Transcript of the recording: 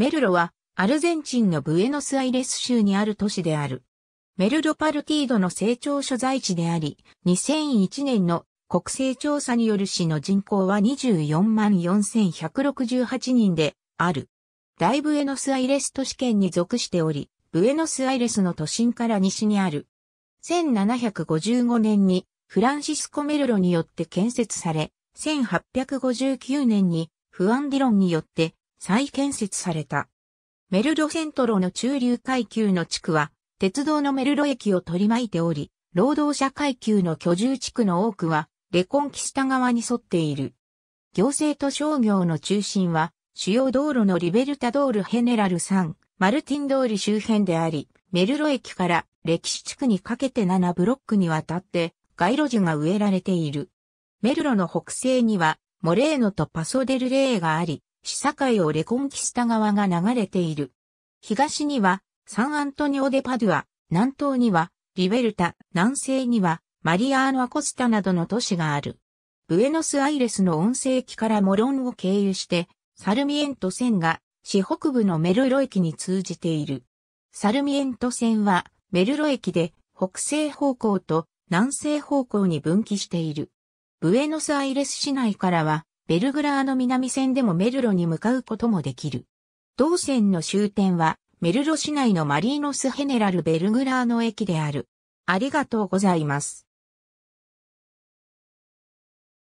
メルロは、アルゼンチンのブエノスアイレス州にある都市である。メルロパルティードの成長所在地であり、2001年の国勢調査による市の人口は24万4168人である。大ブエノスアイレス都市圏に属しており、ブエノスアイレスの都心から西にある。1755年にフランシスコ・メルロによって建設され、1859年にフアン・ディロンによって再建設された。メルロセントロの中流階級の地区は、鉄道のメルロ駅を取り巻いており、労働者階級の居住地区の多くは、レコンキスタ側に沿っている。行政と商業の中心は、主要道路のリベルタドールヘネラル3、マルティン通り周辺であり、メルロ駅から歴史地区にかけて7ブロックにわたって、街路樹が植えられている。メルロの北西には、モレーノとパソデルレーがあり、市境をレコンキスタ川が流れている。東には、サンアントニオデパドゥア、南東には、リベルタ、南西には、マリアーノ・アコスタなどの都市がある。ブエノスアイレスの温泉駅からモロンを経由して、サルミエント線が、市北部のメルロ駅に通じている。サルミエント線は、メルロ駅で、北西方向と南西方向に分岐している。ブエノスアイレス市内からは、ベルグラーの南線でもメルロに向かうこともできる。同線の終点は、メルロ市内のマリーノスヘネラルベルグラーの駅である。ありがとうございます。